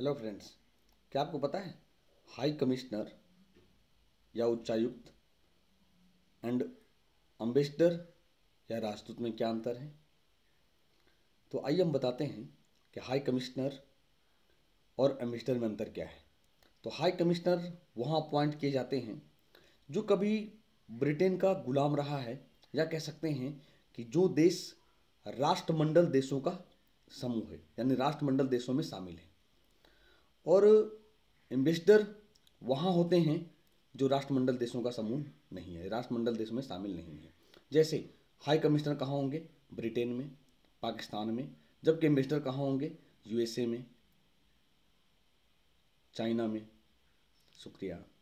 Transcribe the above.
hello friends क्या आपको पता है हाई कमिश्नर या उच्चायुक्त एंड अम्बेसडर या राजदूत में क्या अंतर है तो आइए हम बताते हैं कि हाई कमिश्नर और अम्बेसडर में अंतर क्या है तो हाई कमिश्नर वहाँ अपॉइंट किए जाते हैं जो कभी ब्रिटेन का गुलाम रहा है या कह सकते हैं कि जो देश राष्ट्रमंडल देशों का समूह है यानी राष्ट्रमंडल देशों में शामिल है और एम्बेसडर वहाँ होते हैं जो राष्ट्रमंडल देशों का समूह नहीं है राष्ट्रमंडल देशों में शामिल नहीं है जैसे हाई कमिश्नर कहाँ होंगे ब्रिटेन में पाकिस्तान में जबकि एम्बेसडर कहाँ होंगे यूएसए में चाइना में शुक्रिया